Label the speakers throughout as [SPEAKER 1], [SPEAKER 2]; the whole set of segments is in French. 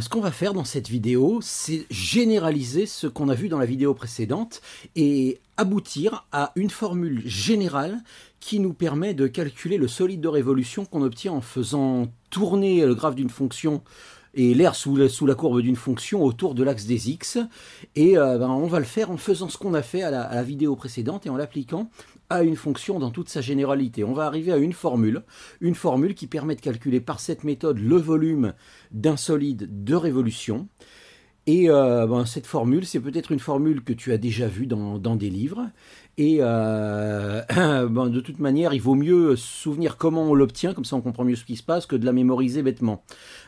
[SPEAKER 1] ce qu'on va faire dans cette vidéo, c'est généraliser ce qu'on a vu dans la vidéo précédente et aboutir à une formule générale qui nous permet de calculer le solide de révolution qu'on obtient en faisant tourner le graphe d'une fonction et l'air sous, la, courbe d'une fonction autour de l'axe des x. Et euh, ben, on va le faire en faisant ce qu'on a fait à la, vidéo précédente et en l'appliquant à une fonction dans toute sa généralité. On va arriver à une formule, une formule qui permet de calculer par cette méthode le volume d'un solide de révolution. Et euh, ben, cette formule, c'est peut-être une formule que tu as déjà vue dans, des livres. Et euh, Euh, ben, de toute manière, il vaut mieux se souvenir comment on l'obtient, comme ça on comprend mieux ce qui se passe, que de la mémoriser bêtement.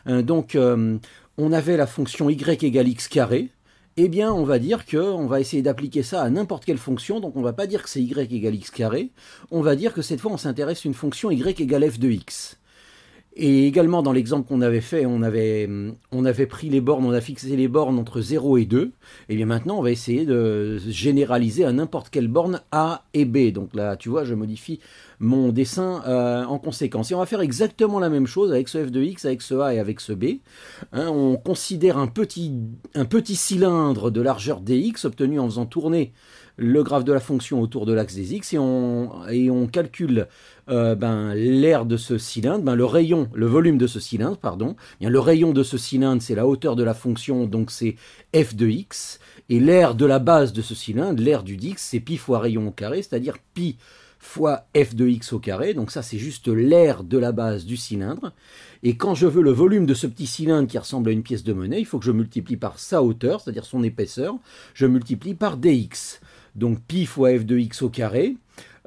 [SPEAKER 1] Euh, donc, euh, on avait la fonction y égale x carré, eh bien, on va dire que on va essayer d'appliquer ça à n'importe quelle fonction, donc on va pas dire que c'est y égale x carré, on va dire que cette fois on s'intéresse à une fonction y égale f de x. Et également, dans l'exemple qu'on avait fait, on avait, on avait pris les bornes, on a fixé les bornes entre 0 et 2. Et bien maintenant, on va essayer de généraliser à n'importe quelle borne A et B. Donc là, tu vois, je modifie mon dessin euh, en conséquence. Et on va faire exactement la même chose avec ce f de x, avec ce a et avec ce b. Hein, on considère un petit, un petit cylindre de largeur dx obtenu en faisant tourner le graphe de la fonction autour de l'axe des x et on, et on calcule euh, ben, l'air de ce cylindre, ben, le rayon, le volume de ce cylindre, pardon. Eh bien, le rayon de ce cylindre, c'est la hauteur de la fonction, donc c'est f de x. Et l'air de la base de ce cylindre, l'air du x, c'est pi fois rayon au carré, c'est-à-dire pi fois f de x au carré, donc ça c'est juste l'air de la base du cylindre, et quand je veux le volume de ce petit cylindre qui ressemble à une pièce de monnaie, il faut que je multiplie par sa hauteur, c'est-à-dire son épaisseur, je multiplie par dx donc pi fois f de x au carré,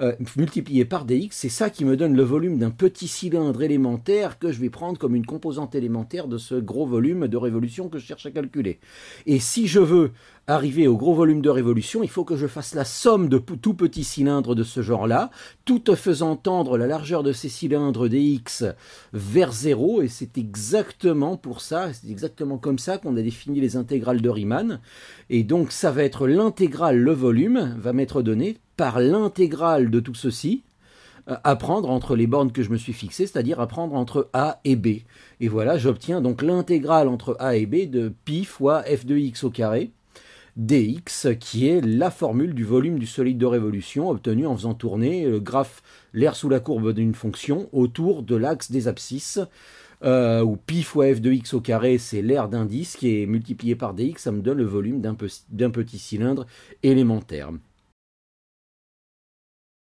[SPEAKER 1] euh, multiplié par dx, c'est ça qui me donne le volume d'un petit cylindre élémentaire que je vais prendre comme une composante élémentaire de ce gros volume de révolution que je cherche à calculer. Et si je veux Arrivé au gros volume de révolution, il faut que je fasse la somme de tout petits cylindres de ce genre-là, tout faisant tendre la largeur de ces cylindres dx vers 0. et c'est exactement pour ça, c'est exactement comme ça qu'on a défini les intégrales de Riemann, et donc ça va être l'intégrale, le volume va m'être donné par l'intégrale de tout ceci, euh, à prendre entre les bornes que je me suis fixées, c'est-à-dire à prendre entre A et B. Et voilà, j'obtiens donc l'intégrale entre A et B de pi fois f de x au carré, dx, qui est la formule du volume du solide de révolution obtenu en faisant tourner le graphe l'air sous la courbe d'une fonction autour de l'axe des abscisses. Euh, où pi fois f de x au carré, c'est l'air d'un disque, et multiplié par dx, ça me donne le volume d'un petit cylindre élémentaire.